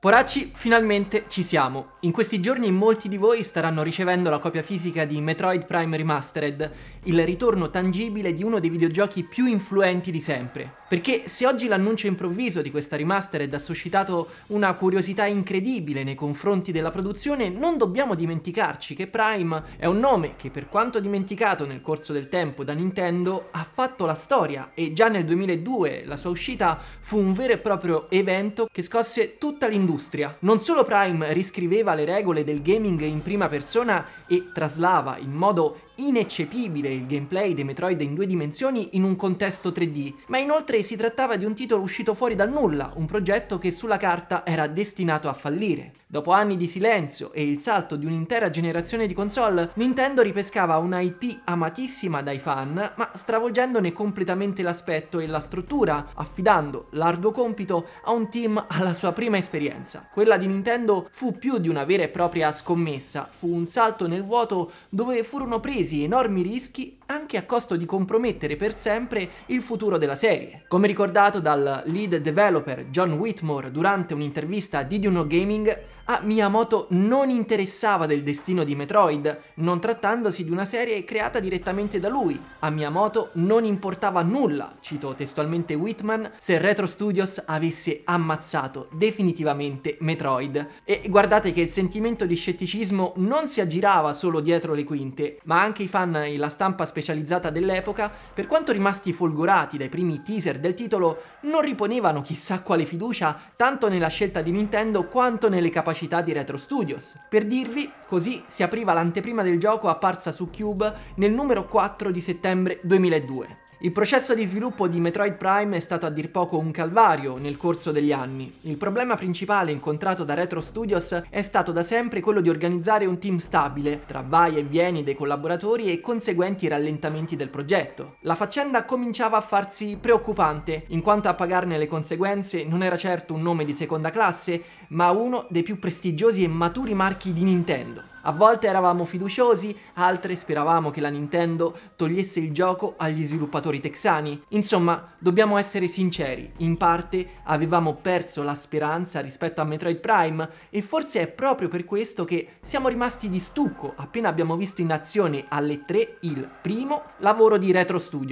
Poracci, finalmente ci siamo. In questi giorni molti di voi staranno ricevendo la copia fisica di Metroid Prime Remastered, il ritorno tangibile di uno dei videogiochi più influenti di sempre. Perché se oggi l'annuncio improvviso di questa remastered ha suscitato una curiosità incredibile nei confronti della produzione, non dobbiamo dimenticarci che Prime è un nome che per quanto dimenticato nel corso del tempo da Nintendo ha fatto la storia e già nel 2002 la sua uscita fu un vero e proprio evento che scosse tutta l'industria l'industria. Non solo Prime riscriveva le regole del gaming in prima persona e traslava in modo ineccepibile il gameplay dei Metroid in due dimensioni in un contesto 3D, ma inoltre si trattava di un titolo uscito fuori dal nulla, un progetto che sulla carta era destinato a fallire. Dopo anni di silenzio e il salto di un'intera generazione di console, Nintendo ripescava una IP amatissima dai fan, ma stravolgendone completamente l'aspetto e la struttura, affidando l'arduo compito a un team alla sua prima esperienza. Quella di Nintendo fu più di una vera e propria scommessa, fu un salto nel vuoto dove furono presi presi enormi rischi anche a costo di compromettere per sempre il futuro della serie. Come ricordato dal lead developer John Whitmore durante un'intervista a Did You Know Gaming, a Miyamoto non interessava del destino di Metroid, non trattandosi di una serie creata direttamente da lui. A Miyamoto non importava nulla, cito testualmente Whitman, se Retro Studios avesse ammazzato definitivamente Metroid. E guardate che il sentimento di scetticismo non si aggirava solo dietro le quinte, ma anche i fan e la stampa specializzata specializzata dell'epoca, per quanto rimasti folgorati dai primi teaser del titolo, non riponevano chissà quale fiducia tanto nella scelta di Nintendo quanto nelle capacità di Retro Studios. Per dirvi, così si apriva l'anteprima del gioco apparsa su Cube nel numero 4 di settembre 2002. Il processo di sviluppo di Metroid Prime è stato a dir poco un calvario nel corso degli anni. Il problema principale incontrato da Retro Studios è stato da sempre quello di organizzare un team stabile, tra vai e vieni dei collaboratori e conseguenti rallentamenti del progetto. La faccenda cominciava a farsi preoccupante, in quanto a pagarne le conseguenze non era certo un nome di seconda classe, ma uno dei più prestigiosi e maturi marchi di Nintendo. A volte eravamo fiduciosi, altre speravamo che la Nintendo togliesse il gioco agli sviluppatori texani. Insomma, dobbiamo essere sinceri, in parte avevamo perso la speranza rispetto a Metroid Prime e forse è proprio per questo che siamo rimasti di stucco appena abbiamo visto in azione alle 3 il primo lavoro di Retro Studios.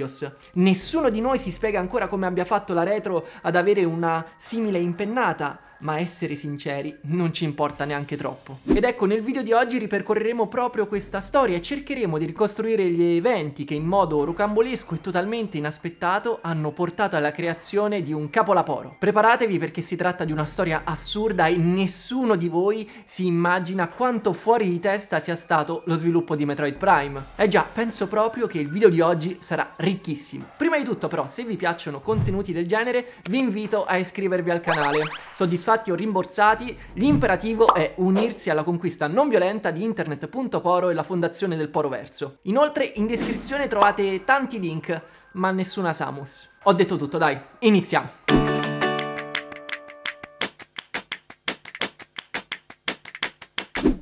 Nessuno di noi si spiega ancora come abbia fatto la Retro ad avere una simile impennata, ma essere sinceri non ci importa neanche troppo. Ed ecco, nel video di oggi ripercorreremo proprio questa storia e cercheremo di ricostruire gli eventi che in modo rocambolesco e totalmente inaspettato hanno portato alla creazione di un capolaporo. Preparatevi perché si tratta di una storia assurda e nessuno di voi si immagina quanto fuori di testa sia stato lo sviluppo di Metroid Prime. Eh già, penso proprio che il video di oggi sarà ricchissimo. Prima di tutto però, se vi piacciono contenuti del genere, vi invito a iscrivervi al canale. Soddisfatto soddisfatti o rimborsati, l'imperativo è unirsi alla conquista non violenta di internet.poro e la fondazione del Poro Verso. Inoltre in descrizione trovate tanti link, ma nessuna Samus. Ho detto tutto, dai, iniziamo!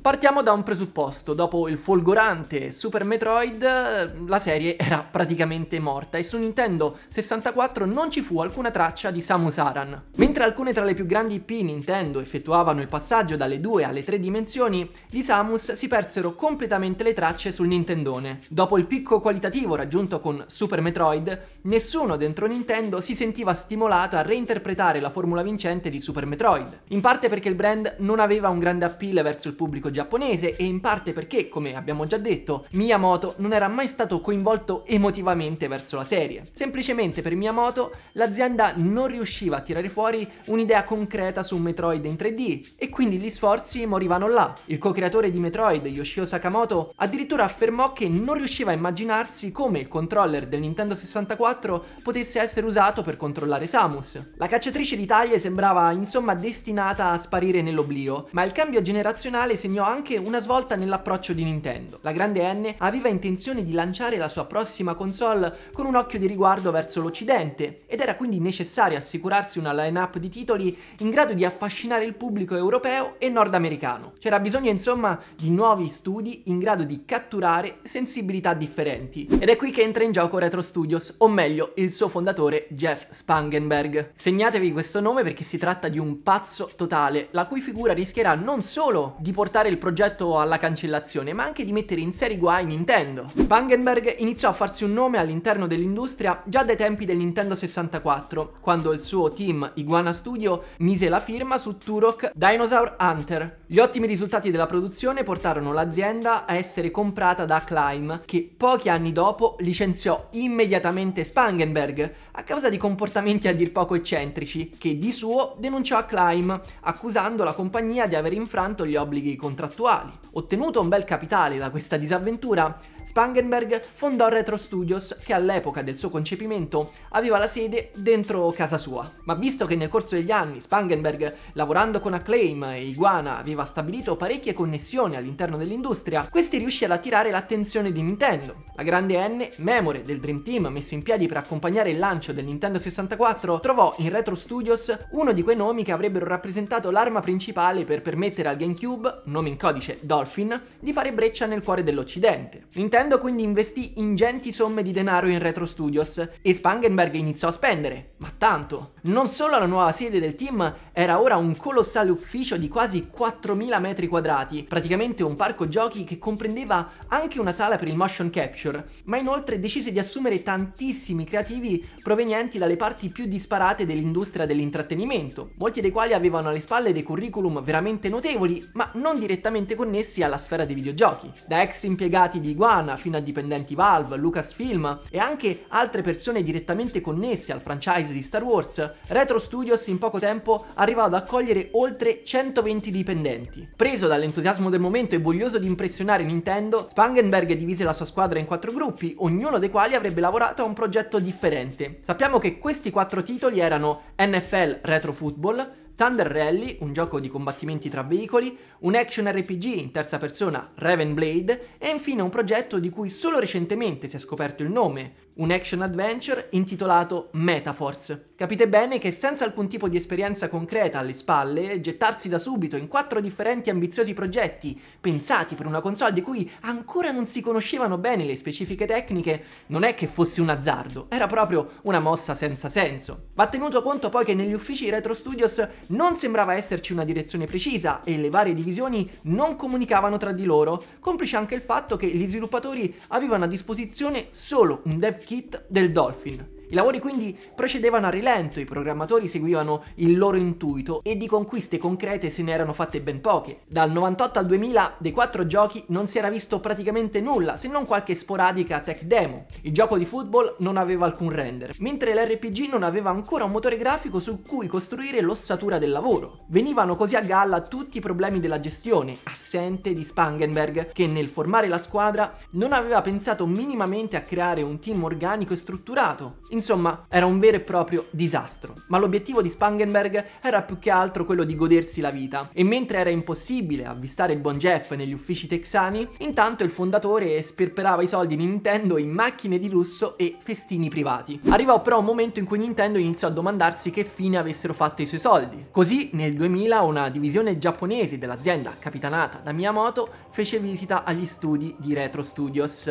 Partiamo da un presupposto, dopo il folgorante Super Metroid la serie era praticamente morta e su Nintendo 64 non ci fu alcuna traccia di Samus Aran. Mentre alcune tra le più grandi IP Nintendo effettuavano il passaggio dalle 2 alle 3 dimensioni, di Samus si persero completamente le tracce sul Nintendone. Dopo il picco qualitativo raggiunto con Super Metroid, nessuno dentro Nintendo si sentiva stimolato a reinterpretare la formula vincente di Super Metroid, in parte perché il brand non aveva un grande appeal verso il pubblico giapponese e in parte perché, come abbiamo già detto, Miyamoto non era mai stato coinvolto emotivamente verso la serie. Semplicemente per Miyamoto l'azienda non riusciva a tirare fuori un'idea concreta su Metroid in 3D e quindi gli sforzi morivano là. Il co-creatore di Metroid, Yoshio Sakamoto, addirittura affermò che non riusciva a immaginarsi come il controller del Nintendo 64 potesse essere usato per controllare Samus. La cacciatrice di taglie sembrava insomma destinata a sparire nell'oblio, ma il cambio generazionale segnò segnò anche una svolta nell'approccio di Nintendo. La grande N aveva intenzione di lanciare la sua prossima console con un occhio di riguardo verso l'Occidente ed era quindi necessario assicurarsi una line-up di titoli in grado di affascinare il pubblico europeo e nordamericano. C'era bisogno insomma di nuovi studi in grado di catturare sensibilità differenti. Ed è qui che entra in gioco Retro Studios, o meglio il suo fondatore Jeff Spangenberg. Segnatevi questo nome perché si tratta di un pazzo totale, la cui figura rischierà non solo di portare portare il progetto alla cancellazione, ma anche di mettere in seri guai Nintendo. Spangenberg iniziò a farsi un nome all'interno dell'industria già dai tempi del Nintendo 64, quando il suo team Iguana Studio mise la firma su Turok Dinosaur Hunter. Gli ottimi risultati della produzione portarono l'azienda a essere comprata da Climb, che pochi anni dopo licenziò immediatamente Spangenberg, a causa di comportamenti a dir poco eccentrici, che di suo denunciò a Climb, accusando la compagnia di aver infranto gli obblighi contrattuali. Ottenuto un bel capitale da questa disavventura, Spangenberg fondò Retro Studios che all'epoca del suo concepimento aveva la sede dentro casa sua, ma visto che nel corso degli anni Spangenberg, lavorando con Acclaim e Iguana, aveva stabilito parecchie connessioni all'interno dell'industria, questi riuscì ad attirare l'attenzione di Nintendo. La grande N, memore del Dream Team messo in piedi per accompagnare il lancio del Nintendo 64, trovò in Retro Studios uno di quei nomi che avrebbero rappresentato l'arma principale per permettere al GameCube, nome in codice Dolphin, di fare breccia nel cuore dell'Occidente. Nintendo Nintendo quindi investì ingenti somme di denaro in Retro Studios e Spangenberg iniziò a spendere, ma tanto. Non solo la nuova sede del team era ora un colossale ufficio di quasi 4.000 metri quadrati, praticamente un parco giochi che comprendeva anche una sala per il motion capture, ma inoltre decise di assumere tantissimi creativi provenienti dalle parti più disparate dell'industria dell'intrattenimento, molti dei quali avevano alle spalle dei curriculum veramente notevoli, ma non direttamente connessi alla sfera dei videogiochi. Da ex impiegati di Iguana, italiana, fino a dipendenti Valve, Lucasfilm e anche altre persone direttamente connesse al franchise di Star Wars, Retro Studios in poco tempo arrivò ad accogliere oltre 120 dipendenti. Preso dall'entusiasmo del momento e voglioso di impressionare Nintendo, Spangenberg divise la sua squadra in quattro gruppi, ognuno dei quali avrebbe lavorato a un progetto differente. Sappiamo che questi quattro titoli erano NFL Retro Football, Thunder Rally, un gioco di combattimenti tra veicoli, un action RPG in terza persona Raven Blade e infine un progetto di cui solo recentemente si è scoperto il nome, un action adventure intitolato Metaforce. Capite bene che senza alcun tipo di esperienza concreta alle spalle, gettarsi da subito in quattro differenti ambiziosi progetti, pensati per una console di cui ancora non si conoscevano bene le specifiche tecniche, non è che fosse un azzardo, era proprio una mossa senza senso. Va tenuto conto poi che negli uffici Retro Studios non sembrava esserci una direzione precisa e le varie divisioni non comunicavano tra di loro, complice anche il fatto che gli sviluppatori avevano a disposizione solo un dev kit del Dolphin. I lavori quindi procedevano a rilento, i programmatori seguivano il loro intuito e di conquiste concrete se ne erano fatte ben poche. Dal 98 al 2000 dei quattro giochi non si era visto praticamente nulla, se non qualche sporadica tech demo. Il gioco di football non aveva alcun render, mentre l'RPG non aveva ancora un motore grafico su cui costruire l'ossatura del lavoro. Venivano così a galla tutti i problemi della gestione, assente di Spangenberg, che nel formare la squadra non aveva pensato minimamente a creare un team organico e strutturato. In Insomma, era un vero e proprio disastro. Ma l'obiettivo di Spangenberg era più che altro quello di godersi la vita. E mentre era impossibile avvistare il buon Jeff negli uffici texani, intanto il fondatore sperperava i soldi di Nintendo in macchine di lusso e festini privati. Arrivò però un momento in cui Nintendo iniziò a domandarsi che fine avessero fatto i suoi soldi. Così nel 2000 una divisione giapponese dell'azienda capitanata da Miyamoto fece visita agli studi di Retro Studios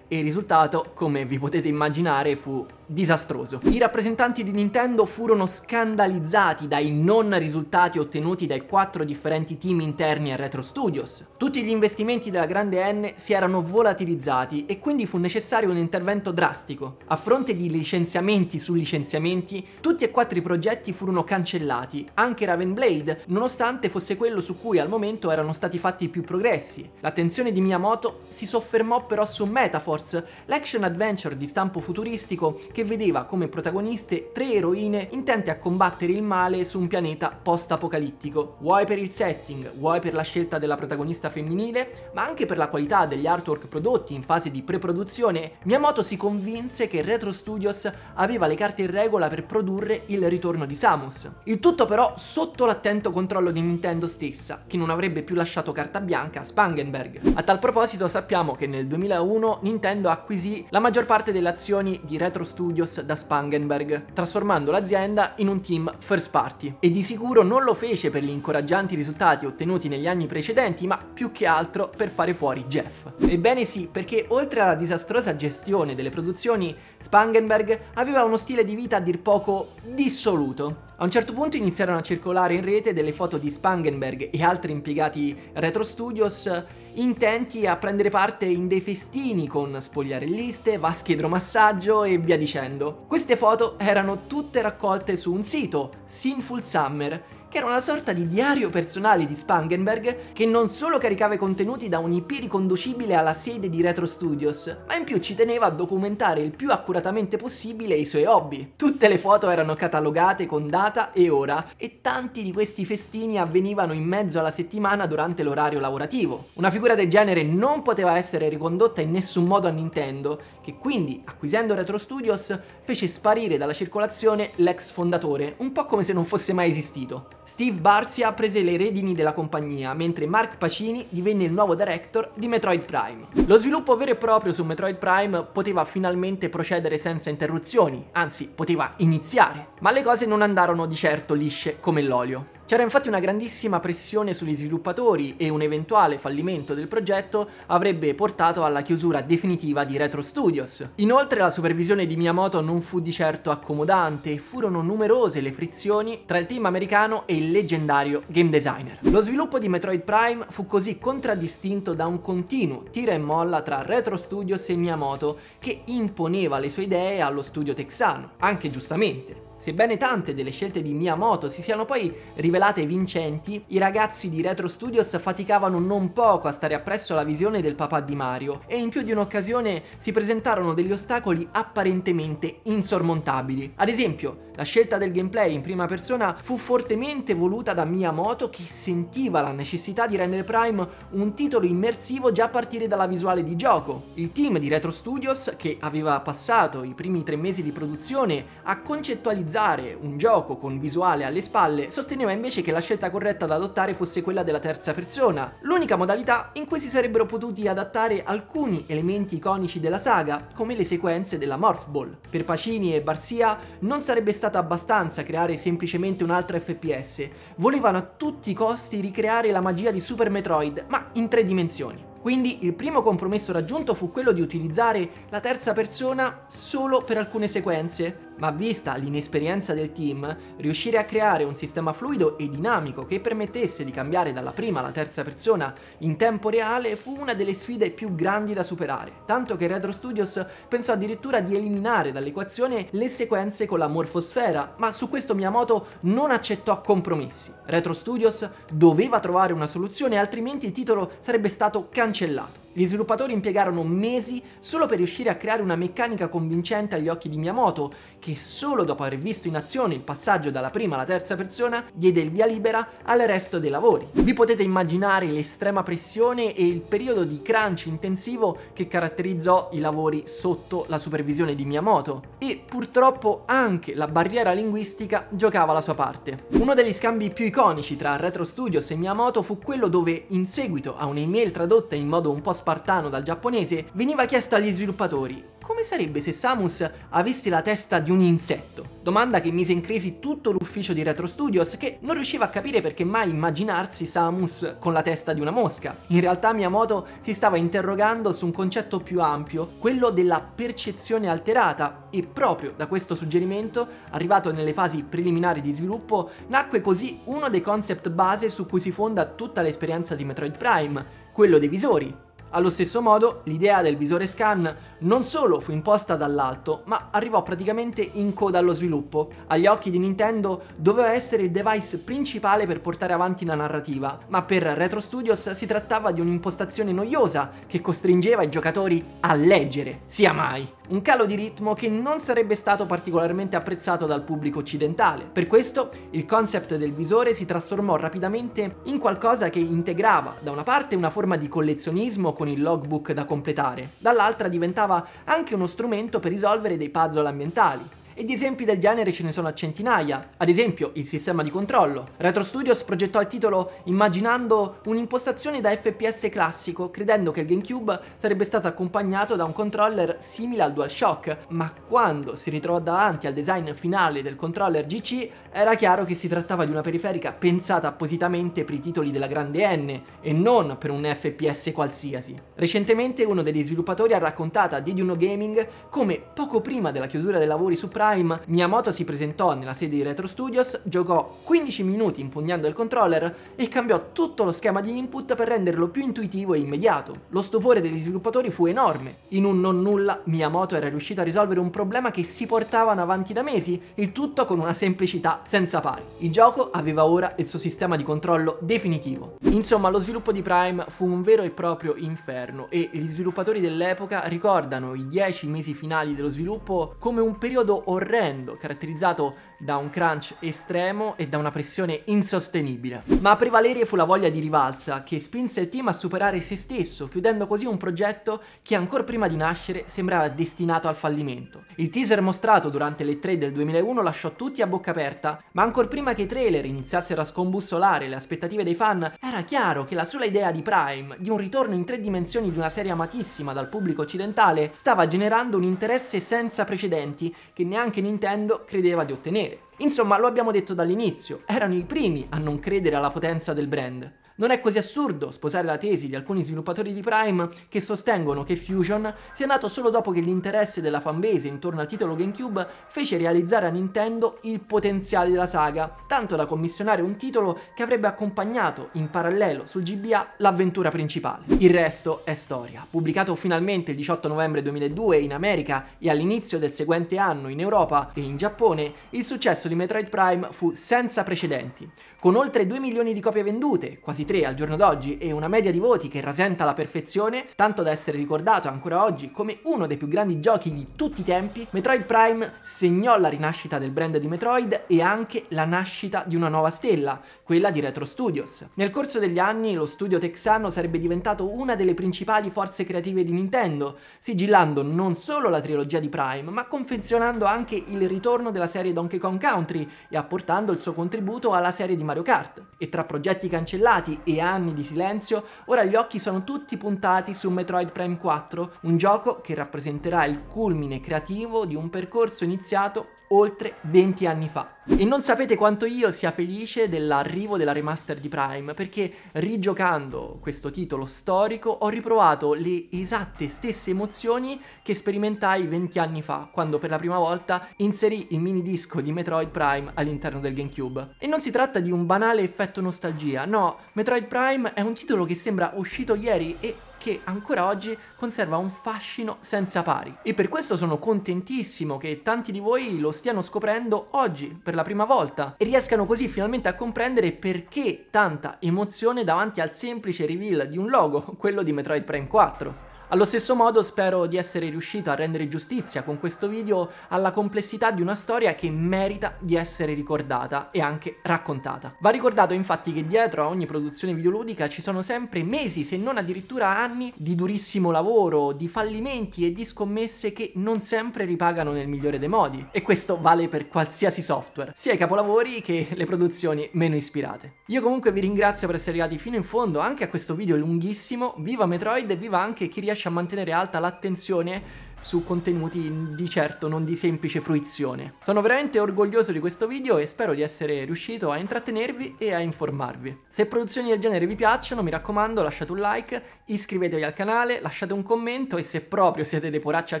e il risultato, come vi potete immaginare, fu disastroso. I rappresentanti di Nintendo furono scandalizzati dai non risultati ottenuti dai quattro differenti team interni a Retro Studios. Tutti gli investimenti della grande N si erano volatilizzati e quindi fu necessario un intervento drastico. A fronte di licenziamenti su licenziamenti, tutti e quattro i progetti furono cancellati, anche Ravenblade, nonostante fosse quello su cui al momento erano stati fatti più progressi. L'attenzione di Miyamoto si soffermò però su Metaforce Force, l'action adventure di stampo futuristico che vedeva come protagoniste tre eroine intente a combattere il male su un pianeta post-apocalittico. Vuoi per il setting, vuoi per la scelta della protagonista femminile, ma anche per la qualità degli artwork prodotti in fase di pre-produzione, Miyamoto si convinse che Retro Studios aveva le carte in regola per produrre il ritorno di Samus. Il tutto però sotto l'attento controllo di Nintendo stessa, che non avrebbe più lasciato carta bianca a Spangenberg. A tal proposito sappiamo che nel 2001 Nintendo Nintendo acquisì la maggior parte delle azioni di Retro Studios da Spangenberg, trasformando l'azienda in un team first party. E di sicuro non lo fece per gli incoraggianti risultati ottenuti negli anni precedenti, ma più che altro per fare fuori Jeff. Ebbene sì, perché oltre alla disastrosa gestione delle produzioni, Spangenberg aveva uno stile di vita a dir poco dissoluto a un certo punto iniziarono a circolare in rete delle foto di Spangenberg e altri impiegati Retro Studios intenti a prendere parte in dei festini con spogliarelliste, vasche idromassaggio e via dicendo. Queste foto erano tutte raccolte su un sito, Sinful Summer, che era una sorta di diario personale di Spangenberg che non solo caricava i contenuti da un IP riconducibile alla sede di Retro Studios, ma in più ci teneva a documentare il più accuratamente possibile i suoi hobby. Tutte le foto erano catalogate con data e ora e tanti di questi festini avvenivano in mezzo alla settimana durante l'orario lavorativo. Una figura del genere non poteva essere ricondotta in nessun modo a Nintendo, che quindi, acquisendo Retro Studios, fece sparire dalla circolazione l'ex fondatore, un po' come se non fosse mai esistito. Steve Barsia prese le redini della compagnia, mentre Mark Pacini divenne il nuovo director di Metroid Prime. Lo sviluppo vero e proprio su Metroid Prime poteva finalmente procedere senza interruzioni, anzi poteva iniziare, ma le cose non andarono di certo lisce come l'olio. C'era infatti una grandissima pressione sugli sviluppatori e un eventuale fallimento del progetto avrebbe portato alla chiusura definitiva di Retro Studios. Inoltre la supervisione di Miyamoto non fu di certo accomodante e furono numerose le frizioni tra il team americano e il leggendario game designer. Lo sviluppo di Metroid Prime fu così contraddistinto da un continuo tira e molla tra Retro Studios e Miyamoto che imponeva le sue idee allo studio texano, anche giustamente. Sebbene tante delle scelte di Miyamoto si siano poi rivelate vincenti, i ragazzi di Retro Studios faticavano non poco a stare appresso alla visione del papà di Mario e in più di un'occasione si presentarono degli ostacoli apparentemente insormontabili. Ad esempio, la scelta del gameplay in prima persona fu fortemente voluta da Miyamoto che sentiva la necessità di rendere Prime un titolo immersivo già a partire dalla visuale di gioco. Il team di Retro Studios, che aveva passato i primi tre mesi di produzione a concettualizzare realizzare un gioco con visuale alle spalle, sosteneva invece che la scelta corretta da adottare fosse quella della terza persona, l'unica modalità in cui si sarebbero potuti adattare alcuni elementi iconici della saga, come le sequenze della Morph Ball. Per Pacini e Barsia non sarebbe stata abbastanza creare semplicemente un altro FPS, volevano a tutti i costi ricreare la magia di Super Metroid, ma in tre dimensioni. Quindi il primo compromesso raggiunto fu quello di utilizzare la terza persona solo per alcune sequenze, ma vista l'inesperienza del team, riuscire a creare un sistema fluido e dinamico che permettesse di cambiare dalla prima alla terza persona in tempo reale fu una delle sfide più grandi da superare, tanto che Retro Studios pensò addirittura di eliminare dall'equazione le sequenze con la morfosfera, ma su questo Miyamoto non accettò compromessi. Retro Studios doveva trovare una soluzione altrimenti il titolo sarebbe stato cancellato. Gli sviluppatori impiegarono mesi solo per riuscire a creare una meccanica convincente agli occhi di Miyamoto, che solo dopo aver visto in azione il passaggio dalla prima alla terza persona diede il via libera al resto dei lavori. Vi potete immaginare l'estrema pressione e il periodo di crunch intensivo che caratterizzò i lavori sotto la supervisione di Miyamoto. E purtroppo anche la barriera linguistica giocava la sua parte. Uno degli scambi più iconici tra Retro Studios e Miyamoto fu quello dove, in seguito a un'email tradotta in modo un po' spartano dal giapponese, veniva chiesto agli sviluppatori come sarebbe se Samus avesse la testa di un insetto? Domanda che mise in crisi tutto l'ufficio di Retro Studios che non riusciva a capire perché mai immaginarsi Samus con la testa di una mosca. In realtà Miyamoto si stava interrogando su un concetto più ampio, quello della percezione alterata e proprio da questo suggerimento, arrivato nelle fasi preliminari di sviluppo, nacque così uno dei concept base su cui si fonda tutta l'esperienza di Metroid Prime, quello dei visori. Allo stesso modo, l'idea del visore scan non solo fu imposta dall'alto, ma arrivò praticamente in coda allo sviluppo. Agli occhi di Nintendo doveva essere il device principale per portare avanti la narrativa, ma per Retro Studios si trattava di un'impostazione noiosa che costringeva i giocatori a leggere, sia mai. Un calo di ritmo che non sarebbe stato particolarmente apprezzato dal pubblico occidentale. Per questo il concept del visore si trasformò rapidamente in qualcosa che integrava da una parte una forma di collezionismo con il logbook da completare, dall'altra diventava diventava anche uno strumento per risolvere dei puzzle ambientali e di esempi del genere ce ne sono a centinaia, ad esempio il sistema di controllo. Retro Studios progettò il titolo immaginando un'impostazione da FPS classico, credendo che il GameCube sarebbe stato accompagnato da un controller simile al DualShock, ma quando si ritrovò davanti al design finale del controller GC era chiaro che si trattava di una periferica pensata appositamente per i titoli della grande N e non per un FPS qualsiasi. Recentemente uno degli sviluppatori ha raccontato a Diduno Gaming come poco prima della chiusura dei lavori su Prime Prime, Miyamoto si presentò nella sede di Retro Studios, giocò 15 minuti impugnando il controller e cambiò tutto lo schema di input per renderlo più intuitivo e immediato. Lo stupore degli sviluppatori fu enorme. In un non nulla, Miyamoto era riuscito a risolvere un problema che si portavano avanti da mesi, il tutto con una semplicità senza pari. Il gioco aveva ora il suo sistema di controllo definitivo. Insomma, lo sviluppo di Prime fu un vero e proprio inferno e gli sviluppatori dell'epoca ricordano i 10 mesi finali dello sviluppo come un periodo orrendo, caratterizzato da un crunch estremo e da una pressione insostenibile. Ma a prevalere fu la voglia di rivalsa che spinse il team a superare se stesso, chiudendo così un progetto che ancora prima di nascere sembrava destinato al fallimento. Il teaser mostrato durante le 3 del 2001 lasciò tutti a bocca aperta, ma ancora prima che i trailer iniziassero a scombussolare le aspettative dei fan, era chiaro che la sola idea di Prime, di un ritorno in tre dimensioni di una serie amatissima dal pubblico occidentale, stava generando un interesse senza precedenti che neanche neanche Nintendo credeva di ottenere. Insomma, lo abbiamo detto dall'inizio, erano i primi a non credere alla potenza del brand. Non è così assurdo sposare la tesi di alcuni sviluppatori di Prime che sostengono che Fusion sia nato solo dopo che l'interesse della fanbase intorno al titolo GameCube fece realizzare a Nintendo il potenziale della saga, tanto da commissionare un titolo che avrebbe accompagnato in parallelo sul GBA l'avventura principale. Il resto è storia. Pubblicato finalmente il 18 novembre 2002 in America e all'inizio del seguente anno in Europa e in Giappone, il successo di Metroid Prime fu senza precedenti con oltre 2 milioni di copie vendute, quasi 3 al giorno d'oggi, e una media di voti che rasenta la perfezione, tanto da essere ricordato ancora oggi come uno dei più grandi giochi di tutti i tempi, Metroid Prime segnò la rinascita del brand di Metroid e anche la nascita di una nuova stella, quella di Retro Studios. Nel corso degli anni lo studio texano sarebbe diventato una delle principali forze creative di Nintendo, sigillando non solo la trilogia di Prime, ma confezionando anche il ritorno della serie Donkey Kong Country e apportando il suo contributo alla serie di Mario Kart. E tra progetti cancellati e anni di silenzio, ora gli occhi sono tutti puntati su Metroid Prime 4, un gioco che rappresenterà il culmine creativo di un percorso iniziato oltre 20 anni fa. E non sapete quanto io sia felice dell'arrivo della remaster di Prime, perché rigiocando questo titolo storico ho riprovato le esatte stesse emozioni che sperimentai 20 anni fa, quando per la prima volta inserì il mini disco di Metroid Prime all'interno del GameCube. E non si tratta di un banale effetto nostalgia, no, Metroid Prime è un titolo che sembra uscito ieri e che ancora oggi conserva un fascino senza pari. E per questo sono contentissimo che tanti di voi lo stiano scoprendo oggi per la prima volta e riescano così finalmente a comprendere perché tanta emozione davanti al semplice reveal di un logo, quello di Metroid Prime 4. Allo stesso modo spero di essere riuscito a rendere giustizia con questo video alla complessità di una storia che merita di essere ricordata e anche raccontata. Va ricordato infatti che dietro a ogni produzione videoludica ci sono sempre mesi, se non addirittura anni, di durissimo lavoro, di fallimenti e di scommesse che non sempre ripagano nel migliore dei modi. E questo vale per qualsiasi software, sia i capolavori che le produzioni meno ispirate. Io comunque vi ringrazio per essere arrivati fino in fondo anche a questo video lunghissimo, viva Metroid e viva anche chi riesce riesce a mantenere alta l'attenzione su contenuti di certo non di semplice fruizione. Sono veramente orgoglioso di questo video e spero di essere riuscito a intrattenervi e a informarvi. Se produzioni del genere vi piacciono mi raccomando lasciate un like, iscrivetevi al canale, lasciate un commento e se proprio siete dei poracci al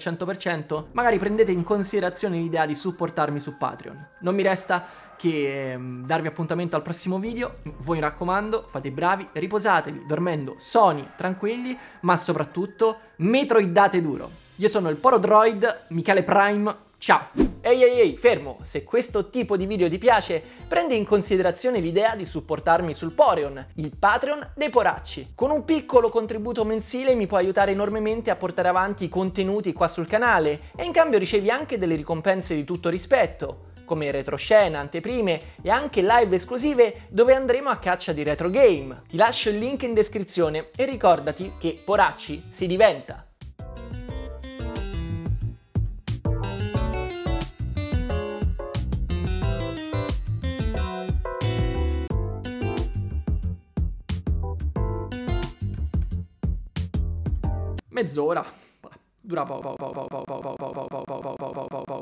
100% magari prendete in considerazione l'idea di supportarmi su Patreon. Non mi resta che ehm, darvi appuntamento al prossimo video, voi mi raccomando fate i bravi, riposatevi dormendo soni, tranquilli ma soprattutto metroidate duro. Io sono il Poro Droid, Michele Prime, ciao! Ehi ehi ehi, fermo! Se questo tipo di video ti piace, prendi in considerazione l'idea di supportarmi sul Poreon, il Patreon dei Poracci. Con un piccolo contributo mensile mi puoi aiutare enormemente a portare avanti i contenuti qua sul canale e in cambio ricevi anche delle ricompense di tutto rispetto come retroscena, anteprime e anche live esclusive dove andremo a caccia di retro game. Ti lascio il link in descrizione e ricordati che Poracci si diventa! mezz'ora. Dura poco.